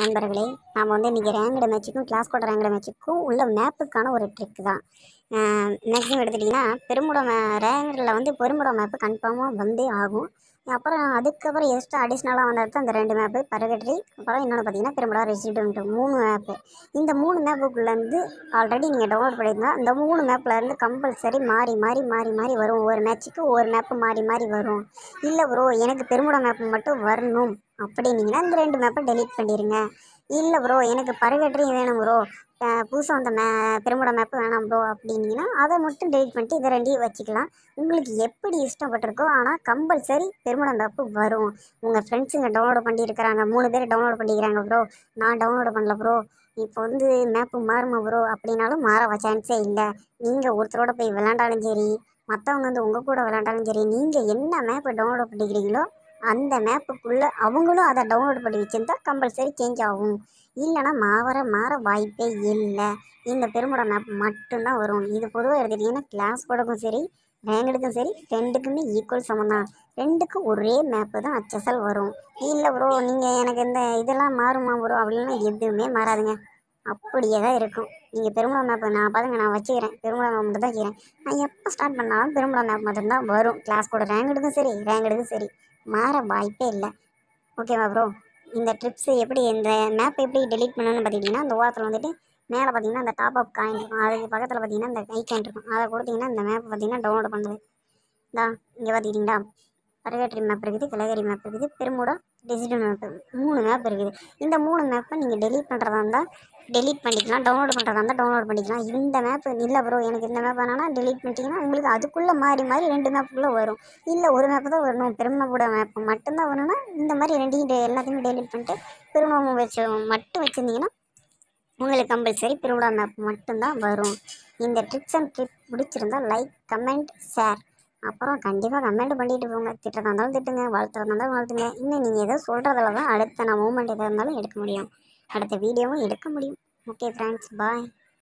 நண்பர்களே நாம் வந்து இன்றைக்கி ரேங்கட மேட்சுக்கும் கிளாஸ் கோட் ரேங்கட மேட்சுக்கும் உள்ள மேப்புக்கான ஒரு ட்ரிக் தான் மேக்ஸிமம் எடுத்துட்டிங்கன்னா பெருமுட ரேங்கரில் வந்து பெருமுட மேப்பு கன்ஃபார்மாக வந்தே ஆகும் அப்புறம் அதுக்கப்புறம் எக்ஸ்ட்ரா அடிஷ்னலாக வந்தது அந்த ரெண்டு மேப்பு பரகட்ரி அப்புறம் இன்னொன்று பார்த்தீங்கன்னா பெரும்பாலும் ரெசிடென்ட் மூணு மேப்பு இந்த மூணு மேப்புக்குள்ளேருந்து ஆல்ரெடி நீங்கள் டவுன்லோட் பண்ணியிருந்தா இந்த மூணு இருந்து கம்பல்சரி மாறி மாறி மாறி மாறி வரும் ஒரு மேட்ச்சுக்கு ஒரு மேப்பு மாறி மாறி வரும் இல்லை ப்ரோ எனக்கு பெருமுடா மேப்பு மட்டும் வரணும் அப்படின்னீங்கன்னா இந்த ரெண்டு மேப்பை டெலீட் பண்ணிடுங்க இல்லை ப்ரோ எனக்கு பருவேற்றையும் வேணும் ப்ரோ புதுசாக வந்த மே பெருமோட மேப்பு வேணாம் ப்ரோ அப்படின்னீங்கன்னா அதை மட்டும் டெலிட் பண்ணிட்டு இதை ரெண்டையும் வச்சுக்கலாம் உங்களுக்கு எப்படி இஷ்டப்பட்டிருக்கோ ஆனால் கம்பல்சரி பெருமோட மேப்பு வரும் உங்கள் ஃப்ரெண்ட்ஸுங்க டவுன்லோட் பண்ணியிருக்கிறாங்க மூணு பேர் டவுன்லோட் பண்ணிக்கிறாங்க ப்ரோ நான் டவுன்லோட் பண்ணல ப்ரோ இப்போ வந்து மேப்பு மாறுமா ப்ரோ அப்படின்னாலும் வ சான்ஸே இல்லை நீங்கள் ஒருத்தரோட போய் விளாண்டாலும் சரி மற்றவங்க வந்து உங்கள் கூட விளாண்டாலும் சரி நீங்கள் என்ன மேப்பை டவுன்லோட் பண்ணிக்கிறீங்களோ அந்த மேப்புக்குள்ளே அவங்களும் அதை டவுன்லோட் பண்ணி வச்சுருந்தா கம்பல்சரி சேஞ்ச் ஆகும் இல்லைனா மாவர மாற வாய்ப்பே இல்லை இந்த பெருமுட மேப் மட்டும்தான் வரும் இது பொதுவாக எடுத்துக்கிட்டிங்கன்னா கிளாஸ் கூடக்கும் சரி ரேங்கடுக்கும் சரி ரெண்டுக்குமே ஈக்குவல் சமம் தான் ரெண்டுக்கும் ஒரே மேப்பு தான் அச்சசல் வரும் இல்லை ப்ரோ நீங்கள் எனக்கு இந்த இதெல்லாம் மாறுமா ப்ரோ அப்படின்னா எதுவுமே மாறாதுங்க அப்படியே தான் இருக்கும் நீங்கள் பெருமிடம் மேப் நான் பாருங்க நான் வச்சுக்கிறேன் பெருமிடம் மேப் மட்டும் தான் வைக்கிறேன் நான் எப்போ ஸ்டார்ட் பண்ணாலும் பெருமிடம் மேப் மட்டும்தான் வரும் கிளாஸ் கூட ரேங்க் எடுக்கும் சரி ரேங்க் எடுக்கும் சரி மாற வாய்ப்பே இல்லை ஓகேவா ப்ரோ இந்த ட்ரிப்ஸு எப்படி இந்த மேப் எப்படி டெலீட் பண்ணணும்னு பார்த்தீங்கன்னா அந்த ஓரத்தில் வந்துட்டு மேலே பார்த்தீங்கன்னா அந்த டாப் அப் காயின் இருக்கும் அதுக்கு பக்கத்தில் பார்த்தீங்கன்னா இந்த ஐக்காயின் இருக்கும் அதை கொடுத்தீங்கன்னா இந்த மேப் பார்த்தீங்கன்னா டவுன்லோட் பண்ணுறது இந்தா இங்கே பார்த்துக்கிட்டிங்களா பரகேட்டரி மேப் இருக்குது கிளகரி மேப் இருக்குது பெருமூடம் டிஜிட்டல் மேப் மூணு மேப் இருக்குது இந்த மூணு மேப்பை நீங்கள் டெலிட் பண்ணுறதா இருந்தால் டெலிட் பண்ணிக்கலாம் டவுன்லோட் பண்ணுறதா இருந்தால் டவுன்லோட் பண்ணிக்கலாம் இந்த மேப் இல்லை ப்ரோ எனக்கு இந்த மேப் வேணாம்னா டெலிட் பண்ணிட்டீங்கன்னா உங்களுக்கு அதுக்குள்ளே மாறி மாறி ரெண்டு மேப்புக்குள்ளே வரும் இல்லை ஒரு மேப்பு தான் வரணும் பெருமைப்பட மேப் மட்டும்தான் வரணும்னா இந்த மாதிரி ரெண்டையும் எல்லாத்தையுமே டெலிட் பண்ணிட்டு பெருமை வச்சு மட்டும் வச்சுருந்தீங்கன்னா உங்களுக்கு கம்பல்சரி பெருவிழா மேப் மட்டும்தான் வரும் இந்த ட்ரிப்ஸ் அண்ட் ட்ரிப் பிடிச்சிருந்தால் லைக் கமெண்ட் ஷேர் அப்புறம் கண்டிப்பாக கமெண்ட் பண்ணிட்டு போங்க திட்டதாக இருந்தாலும் திட்டுங்க வாழ்த்துறதா இருந்தாலும் வாழ்த்துங்க இன்னும் நீங்கள் எதோ சொல்கிறதுல தான் அடுத்த நான் மூமெண்ட் எதாக இருந்தாலும் எடுக்க முடியும் அடுத்த வீடியோவும் எடுக்க முடியும் ஓகே ஃப்ரெண்ட்ஸ் பாய்